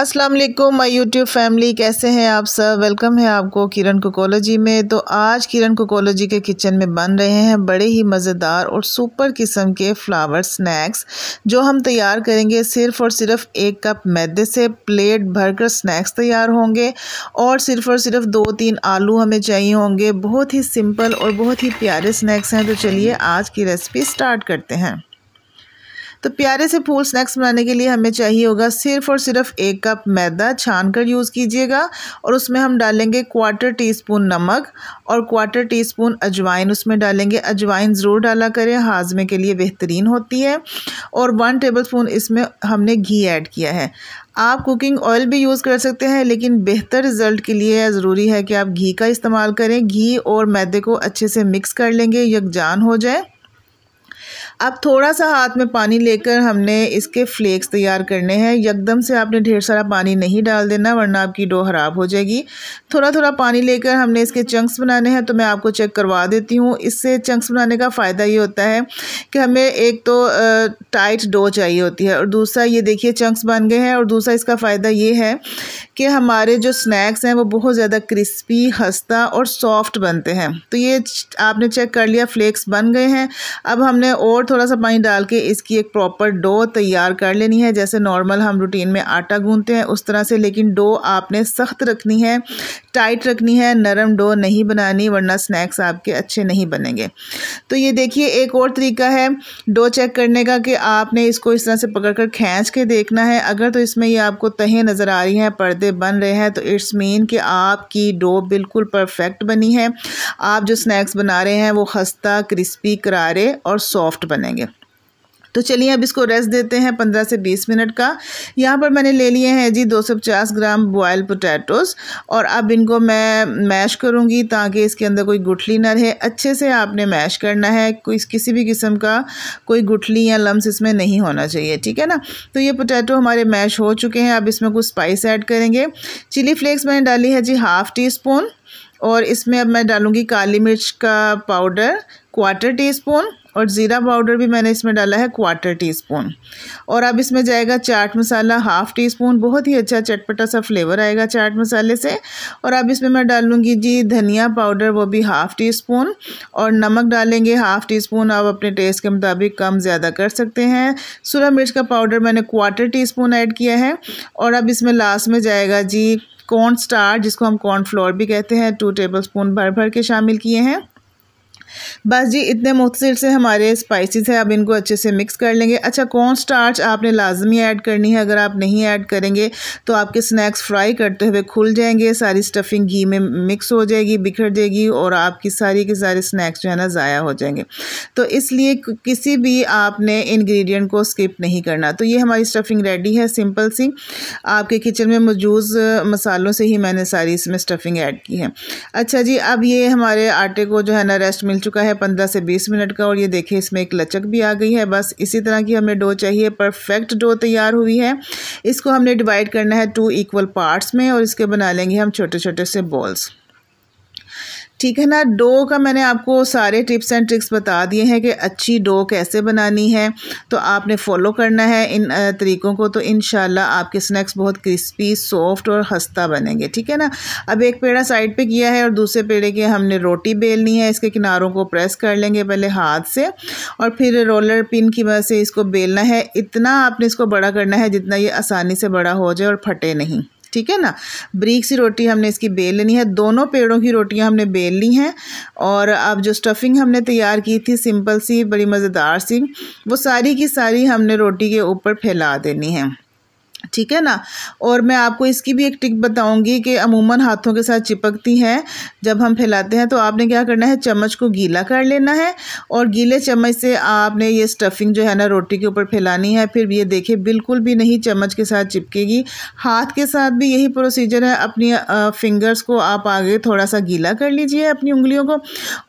अस्सलाम वालेकुम my YouTube family कैसे हैं आप सब वेलकम है आपको किरण कोकोलॉजी में तो आज किरण कोकोलॉजी के किचन में बन रहे हैं बड़े ही मज़ेदार और सुपर किस्म के फ्लावर स्नैक्स जो हम तैयार करेंगे सिर्फ और सिर्फ एक कप मैदे से प्लेट भरकर स्नैक्स तैयार होंगे और सिर्फ और सिर्फ दो तीन आलू हमें चाहिए होंगे बहुत ही सिंपल और बहुत ही प्यारे स्नैक्स हैं तो चलिए आज की रेसिपी स्टार्ट करते हैं तो प्यारे से फूल स्नैक्स बनाने के लिए हमें चाहिए होगा सिर्फ और सिर्फ एक कप मैदा छान कर यूज़ कीजिएगा और उसमें हम डालेंगे क्वार्टर टी स्पून नमक और क्वार्टर टी स्पून अजवाइन उसमें डालेंगे अजवाइन ज़रूर डाला करें हाजमे के लिए बेहतरीन होती है और वन टेबल स्पून इसमें हमने घी ऐड किया है आप कुकिंग ऑयल भी यूज़ कर सकते हैं लेकिन बेहतर रिज़ल्ट के लिए ज़रूरी है कि आप घी का इस्तेमाल करें घी और मैदे को अच्छे से मिक्स कर लेंगे यकजान हो जाए अब थोड़ा सा हाथ में पानी लेकर हमने इसके फ्लेक्स तैयार करने हैं यकदम से आपने ढेर सारा पानी नहीं डाल देना वरना आपकी डो ख़राब हो जाएगी थोड़ा थोड़ा पानी लेकर हमने इसके चंक्स बनाने हैं तो मैं आपको चेक करवा देती हूँ इससे चंक्स बनाने का फ़ायदा ये होता है कि हमें एक तो टाइट डो चाहिए होती है और दूसरा ये देखिए चंक्स बन गए हैं और दूसरा इसका फ़ायदा ये है कि हमारे जो स्नैक्स हैं वो बहुत ज़्यादा क्रिस्पी हस्ता और सॉफ्ट बनते हैं तो ये आपने चेक कर लिया फ्लेक्स बन गए हैं अब हमने और थोड़ा सा पानी डाल के इसकी एक प्रॉपर डो तैयार कर लेनी है जैसे नॉर्मल हम रूटीन में आटा गूँधते हैं उस तरह से लेकिन डो आपने सख्त रखनी है टाइट रखनी है नरम डो नहीं बनानी वरना स्नैक्स आपके अच्छे नहीं बनेंगे तो ये देखिए एक और तरीका है डो चेक करने का कि आपने इसको इस तरह से पकड़ कर खींच के देखना है अगर तो इसमें ये आपको तहें नज़र आ रही हैं पर्दे परदे बन रहे हैं तो इट्स मीन कि आपकी डो बिल्कुल परफेक्ट बनी है आप जो स्नैक्स बना रहे हैं वो खस्ता क्रिस्पी करारे और सॉफ्ट बनेंगे तो चलिए अब इसको रेस्ट देते हैं पंद्रह से बीस मिनट का यहाँ पर मैंने ले लिए हैं जी दो सौ पचास ग्राम बॉयल पोटैटोज़ और अब इनको मैं मैश करूँगी ताकि इसके अंदर कोई गुठली ना रहे अच्छे से आपने मैश करना है कोई किसी भी किस्म का कोई गुठली या लम्स इसमें नहीं होना चाहिए ठीक है ना तो ये पोटैटो हमारे मैश हो चुके हैं अब इसमें कुछ स्पाइस ऐड करेंगे चिली फ्लेक्स मैंने डाली है जी हाफ़ टी स्पून और इसमें अब मैं डालूँगी काली मिर्च का पाउडर क्वार्टर टी स्पून और ज़ीरा पाउडर भी मैंने इसमें डाला है क्वार्टर टी स्पून और अब इसमें जाएगा chaat masala half teaspoon बहुत ही अच्छा चटपटा सा फ्लेवर आएगा चाट मसाले से और अब इसमें मैं डालूँगी जी धनिया पाउडर वो भी हाफ़ टी स्पून और नमक डालेंगे हाफ़ टी स्पून आप अपने टेस्ट के मुताबिक कम ज़्यादा कर सकते हैं सूरा मिर्च का पाउडर मैंने क्वार्टर टी स्पून ऐड किया है और अब इसमें लास्ट में जाएगा जी कॉर्न स्टार जिसको हम कॉर्न फ्लोर भी कहते हैं टू टेबल स्पून भर भर के शामिल किए हैं बस जी इतने मुख्तर से हमारे स्पाइसिस हैं अब इनको अच्छे से मिक्स कर लेंगे अच्छा कौन स्टार्च आपने लाजमी ऐड करनी है अगर आप नहीं ऐड करेंगे तो आपके स्नैक्स फ्राई करते हुए खुल जाएंगे सारी स्टफिंग घी में मिक्स हो जाएगी बिखर जाएगी और आपकी सारी के सारे स्नैक्स जो है ना ज़ाया हो जाएंगे तो इसलिए किसी भी आपने इन्ग्रीडियंट को स्किप नहीं करना तो ये हमारी स्टफिंग रेडी है सिंपल सी आपके किचन में मौजूद मसालों से ही मैंने सारी इसमें स्टफिंग ऐड की है अच्छा जी अब ये हमारे आटे को जो है ना रेस्ट मिल चुका है पंद्रह से बीस मिनट का और ये देखिए इसमें एक लचक भी आ गई है बस इसी तरह की हमें डो चाहिए परफेक्ट डो तैयार हुई है इसको हमने डिवाइड करना है टू इक्वल पार्ट्स में और इसके बना लेंगे हम छोटे छोटे से बॉल्स ठीक है ना डो का मैंने आपको सारे टिप्स एंड ट्रिक्स बता दिए हैं कि अच्छी डो कैसे बनानी है तो आपने फॉलो करना है इन तरीक़ों को तो इन आपके स्नैक्स बहुत क्रिस्पी सॉफ्ट और हस्ता बनेंगे ठीक है ना अब एक पेड़ा साइड पे किया है और दूसरे पेड़े की हमने रोटी बेलनी है इसके किनारों को प्रेस कर लेंगे पहले हाथ से और फिर रोलर पिन की वजह से इसको बेलना है इतना आपने इसको बड़ा करना है जितना ये आसानी से बड़ा हो जाए और फटे नहीं ठीक है ना ब्रीक सी रोटी हमने इसकी बेल लेनी है दोनों पेड़ों की रोटियां हमने बेल ली हैं और अब जो स्टफिंग हमने तैयार की थी सिंपल सी बड़ी मज़ेदार सी वो सारी की सारी हमने रोटी के ऊपर फैला देनी है ठीक है ना और मैं आपको इसकी भी एक टिक बताऊंगी कि अमूमन हाथों के साथ चिपकती हैं जब हम फैलाते हैं तो आपने क्या करना है चम्मच को गीला कर लेना है और गीले चम्मच से आपने ये स्टफिंग जो है ना रोटी के ऊपर फैलानी है फिर ये देखिए बिल्कुल भी नहीं चम्मच के साथ चिपकेगी हाथ के साथ भी यही प्रोसीजर है अपनी फिंगर्स को आप आगे थोड़ा सा गीला कर लीजिए अपनी उंगलियों को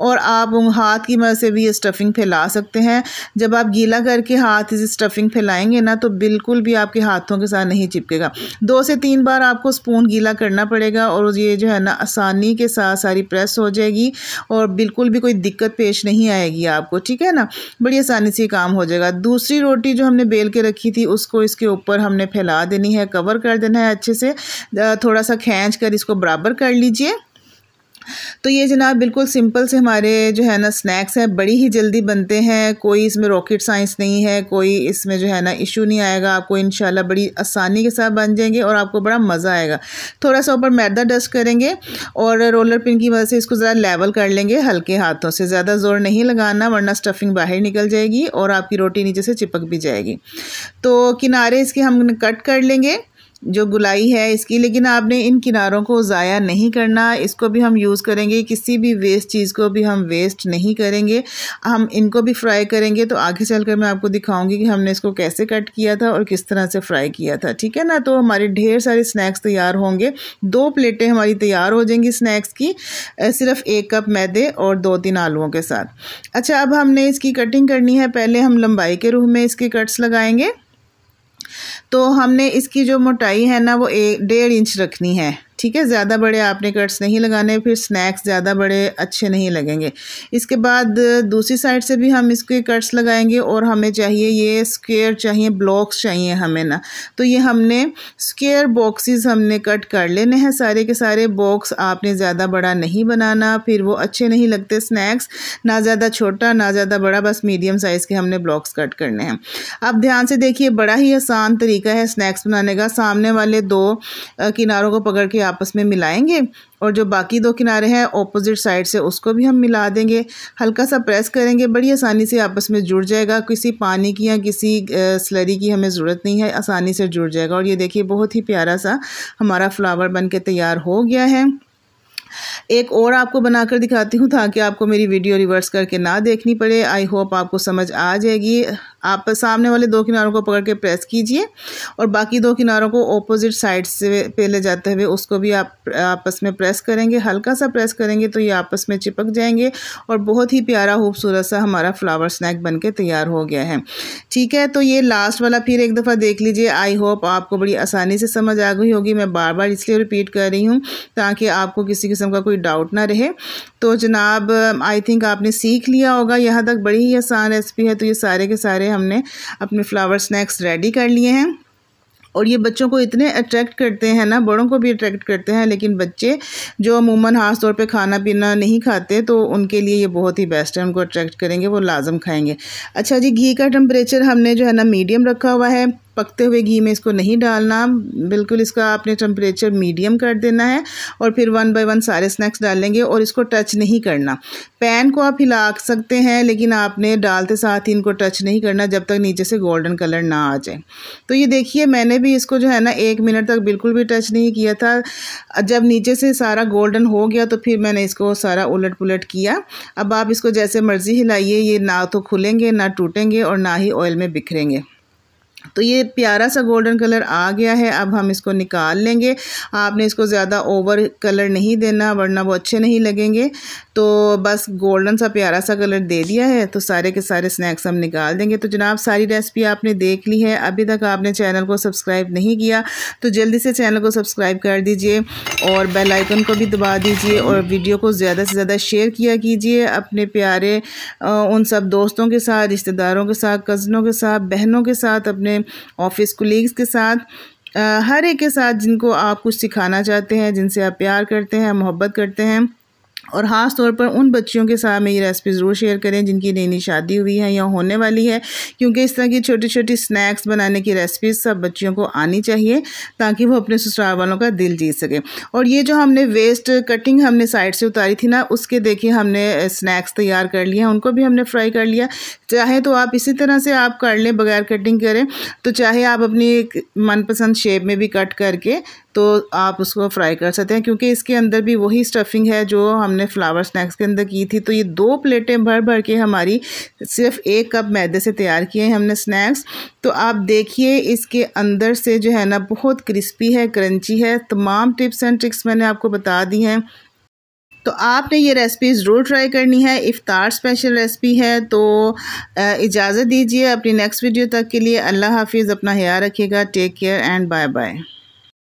और आप हाथ की मदद से भी ये स्टफिंग फैला सकते हैं जब आप गीला करके हाथ से स्टफिंग फैलाएँगे ना तो बिल्कुल भी आपके हाथों के साथ गीला नहीं चिपकेगा दो से तीन बार आपको स्पून गीला करना पड़ेगा और ये जो है ना आसानी के साथ सारी प्रेस हो जाएगी और बिल्कुल भी कोई दिक्कत पेश नहीं आएगी आपको ठीक है ना बड़ी आसानी से काम हो जाएगा दूसरी रोटी जो हमने बेल के रखी थी उसको इसके ऊपर हमने फैला देनी है कवर कर देना है अच्छे से थोड़ा सा खींच कर इसको बराबर कर लीजिए तो ये जनाब बिल्कुल सिंपल से हमारे जो है ना स्नैक्स हैं बड़ी ही जल्दी बनते हैं कोई इसमें रॉकेट साइंस नहीं है कोई इसमें जो है ना इशू नहीं आएगा आपको इन बड़ी आसानी के साथ बन जाएंगे और आपको बड़ा मज़ा आएगा थोड़ा सा ऊपर मैदा डस्ट करेंगे और रोलर पिन की वजह से इसको ज़रा लेवल कर लेंगे हल्के हाथों से ज़्यादा ज़ोर नहीं लगाना वरना स्टफिंग बाहर निकल जाएगी और आपकी रोटी नीचे से चिपक भी जाएगी तो किनारे इसके हम कट कर लेंगे जो गुलाई है इसकी लेकिन आपने इन किनारों को ज़ाया नहीं करना इसको भी हम यूज़ करेंगे किसी भी वेस्ट चीज़ को भी हम वेस्ट नहीं करेंगे हम इनको भी फ्राई करेंगे तो आगे चल कर मैं आपको दिखाऊंगी कि हमने इसको कैसे कट किया था और किस तरह से फ्राई किया था ठीक है ना तो हमारे ढेर सारे स्नैक्स तैयार होंगे दो प्लेटें हमारी तैयार हो जाएंगी स्नैक्स की सिर्फ एक कप मैदे और दो तीन आलुओं के साथ अच्छा अब हमने इसकी कटिंग करनी है पहले हम लंबाई के रूह में इसके कट्स लगाएंगे तो हमने इसकी जो मोटाई है ना वो एक डेढ़ इंच रखनी है ठीक है ज़्यादा बड़े आपने कट्स नहीं लगाने फिर स्नैक्स ज़्यादा बड़े अच्छे नहीं लगेंगे इसके बाद दूसरी साइड से भी हम इसके कट्स लगाएंगे और हमें चाहिए ये स्क्वेयर चाहिए ब्लॉक्स चाहिए हमें ना तो ये हमने स्क्वेयर बॉक्सेस हमने कट कर लेने हैं सारे के सारे बॉक्स आपने ज़्यादा बड़ा नहीं बनाना फिर वो अच्छे नहीं लगते स्नैक्स ना ज़्यादा छोटा ना ज़्यादा बड़ा बस मीडियम साइज़ के हमने ब्लॉक्स कट करने हैं अब ध्यान से देखिए बड़ा ही आसान तरीका है स्नैक्स बनाने का सामने वाले दो किनारों को पकड़ के आप आपस में मिलाएंगे और जो बाकी दो किनारे हैं ऑपोजिट साइड से उसको भी हम मिला देंगे हल्का सा प्रेस करेंगे बड़ी आसानी से आपस में जुड़ जाएगा किसी पानी की या किसी स्लरी की हमें ज़रूरत नहीं है आसानी से जुड़ जाएगा और ये देखिए बहुत ही प्यारा सा हमारा फ्लावर बन के तैयार हो गया है एक और आपको बनाकर दिखाती हूँ ताकि आपको मेरी वीडियो रिवर्स करके ना देखनी पड़े आई होप आपको समझ आ जाएगी आप सामने वाले दो किनारों को पकड़ के प्रेस कीजिए और बाकी दो किनारों को ऑपोजिट साइड से पे ले जाते हुए उसको भी आप आपस में प्रेस करेंगे हल्का सा प्रेस करेंगे तो ये आपस में चिपक जाएंगे और बहुत ही प्यारा खूबसूरत सा हमारा फ्लावर स्नैक बन के तैयार हो गया है ठीक है तो ये लास्ट वाला फिर एक दफ़ा देख लीजिए आई होप आपको बड़ी आसानी से समझ आ गई होगी मैं बार बार इसलिए रिपीट कर रही हूँ ताकि आपको किसी किस्म का कोई डाउट ना रहे तो जनाब आई थिंक आपने सीख लिया होगा यहाँ तक बड़ी ही आसान रेसिपी है तो ये सारे के सारे हमने अपने फ्लावर स्नैक्स रेडी कर लिए हैं और ये बच्चों को इतने अट्रैक्ट करते हैं ना बड़ों को भी अट्रैक्ट करते हैं लेकिन बच्चे जो अमूमन खास तौर पे खाना पीना नहीं खाते तो उनके लिए ये बहुत ही बेस्ट है उनको अट्रैक्ट करेंगे वो लाजम खाएंगे अच्छा जी घी का टेम्परेचर हमने जो है ना मीडियम रखा हुआ है पकते हुए घी में इसको नहीं डालना बिल्कुल इसका आपने टेम्परेचर मीडियम कर देना है और फिर वन बाय वन सारे स्नैक्स डालेंगे और इसको टच नहीं करना पैन को आप हिला सकते हैं लेकिन आपने डालते साथ ही इनको टच नहीं करना जब तक नीचे से गोल्डन कलर ना आ जाए तो ये देखिए मैंने भी इसको जो है ना एक मिनट तक बिल्कुल भी टच नहीं किया था जब नीचे से सारा गोल्डन हो गया तो फिर मैंने इसको सारा उलट पुलट किया अब आप इसको जैसे मर्ज़ी हिलाइए ये ना तो खुलेंगे ना टूटेंगे और ना ही ऑयल में बिखरेंगे तो ये प्यारा सा गोल्डन कलर आ गया है अब हम इसको निकाल लेंगे आपने इसको ज़्यादा ओवर कलर नहीं देना वरना वो अच्छे नहीं लगेंगे तो बस गोल्डन सा प्यारा सा कलर दे दिया है तो सारे के सारे स्नैक्स हम निकाल देंगे तो जनाब सारी रेसिपी आपने देख ली है अभी तक आपने चैनल को सब्सक्राइब नहीं किया तो जल्दी से चैनल को सब्सक्राइब कर दीजिए और बेल आइकन को भी दबा दीजिए और वीडियो को ज़्यादा से ज़्यादा शेयर किया कीजिए अपने प्यारे उन सब दोस्तों के साथ रिश्तेदारों के साथ कज़नों के साथ बहनों के साथ अपने ऑफिस कुलीग्स के साथ हर एक के साथ जिनको आप कुछ सिखाना चाहते हैं जिनसे आप प्यार करते हैं मोहब्बत करते हैं और ख़ास तौर पर उन बच्चियों के साथ में ये रेसिपी ज़रूर शेयर करें जिनकी नई नई शादी हुई है या होने वाली है क्योंकि इस तरह की छोटी छोटी स्नैक्स बनाने की रेसिपीज सब बच्चियों को आनी चाहिए ताकि वो अपने ससुराल वालों का दिल जीत सके और ये जो हमने वेस्ट कटिंग हमने साइड से उतारी थी ना उसके देखिए हमने स्नैक्स तैयार कर लिए हैं उनको भी हमने फ्राई कर लिया चाहे तो आप इसी तरह से आप कर लें बगैर कटिंग करें तो चाहे आप अपनी मनपसंद शेप में भी कट करके तो आप उसको फ्राई कर सकते हैं क्योंकि इसके अंदर भी वही स्टफिंग है जो हमने फ्लावर स्नैक्स के अंदर की थी तो ये दो प्लेटें भर भर के हमारी सिर्फ एक कप मैदे से तैयार किए हैं हमने स्नैक्स तो आप देखिए इसके अंदर से जो है ना बहुत क्रिस्पी है क्रंची है तमाम टिप्स एंड ट्रिक्स मैंने आपको बता दी हैं तो आपने ये रेसिपी ज़रूर ट्राई करनी है इफ़ार स्पेशल रेसिपी है तो इजाज़त दीजिए अपनी नेक्स्ट वीडियो तक के लिए अल्लाह हाफिज़ अपना ख्याल रखिएगा take care and bye bye